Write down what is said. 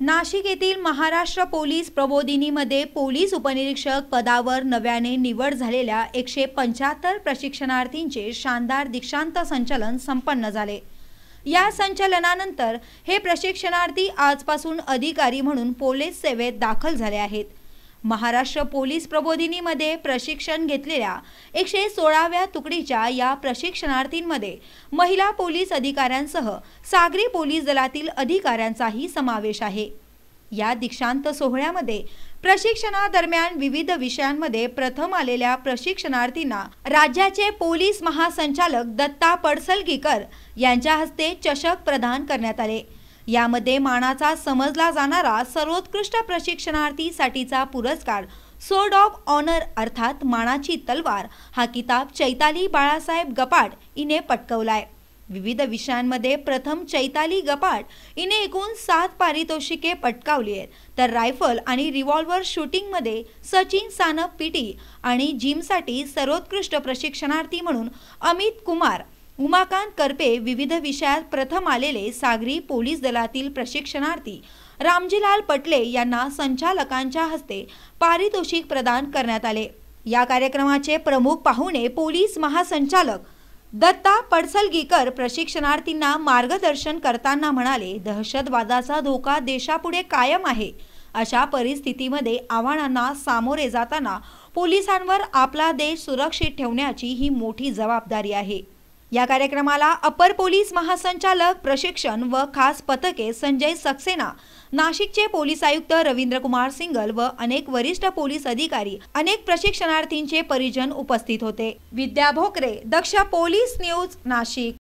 नाशिक येथील Maharashtra police प्रबोधिनीमध्ये police उपनिरीक्षक पदावर नव्याने निवड झालेल्या एकशे पंच्याहत्तर प्रशिक्षणार्थींचे शानदार दीक्षांत संचलन संपन्न झाले या संचलनानंतर हे प्रशिक्षणार्थी आजपासून अधिकारी म्हणून पोलीस सेवेत दाखल झाले आहेत महाराष्ट्र पोलीस प्रबोधिनीमध्ये प्रशिक्षण घेतलेल्या एकशे सोळाव्या तुकडीच्या या प्रशिक्षणार्थींमध्ये महिला पोलीस अधिकाऱ्यांसह सागरी पोलीस दलातील अधिकाऱ्यांचाही समावेश आहे या दीक्षांत सोहळ्यामध्ये प्रशिक्षणादरम्यान विविध विषयांमध्ये प्रथम आलेल्या प्रशिक्षणार्थींना राज्याचे पोलीस महासंचालक दत्ता पडसलगीकर यांच्या हस्ते चषक प्रदान करण्यात आले यामध्ये मानाचा समजला जाणारा सर्वोत्कृष्ट प्रशिक्षणार्थीसाठीचा पुरस्कार सोर्ड ऑफ ऑनर अर्थात मानाची तलवार हा किताब चैताली बाळासाहेब गपाट इने पटकवलाय विविध विषयांमध्ये प्रथम चैताली गपाट इने एकूण सात पारितोषिके पटकावली आहेत तर रायफल आणि रिव्हॉल्व्हर शूटिंगमध्ये सचिन सानप पीटी आणि जिमसाठी सर्वोत्कृष्ट प्रशिक्षणार्थी म्हणून अमित कुमार उमाकांत करपे विविध विषयात प्रथम आलेले सागरी पोलीस दलातील प्रशिक्षणार्थी रामजीलाल पटले यांना संचालकांच्या हस्ते पारितोषिक प्रदान करण्यात आले या कार्यक्रमाचे प्रमुख पाहुणे पोलीस महासंचालक दत्ता पडसलगीकर प्रशिक्षणार्थींना मार्गदर्शन करताना म्हणाले दहशतवादाचा धोका देशापुढे कायम आहे अशा परिस्थितीमध्ये आव्हानांना सामोरे जाताना पोलिसांवर आपला देश सुरक्षित ठेवण्याची ही मोठी जबाबदारी आहे या कार्यक्रमाला अपर पोलीस महासंचालक प्रशिक्षण व खास पथके संजय सक्सेना नाशिकचे पोलीस आयुक्त रवींद्र कुमार सिंगल व अनेक वरिष्ठ पोलीस अधिकारी अनेक प्रशिक्षणार्थींचे परिजन उपस्थित होते विद्या भोकरे दक्ष पोलीस न्यूज नाशिक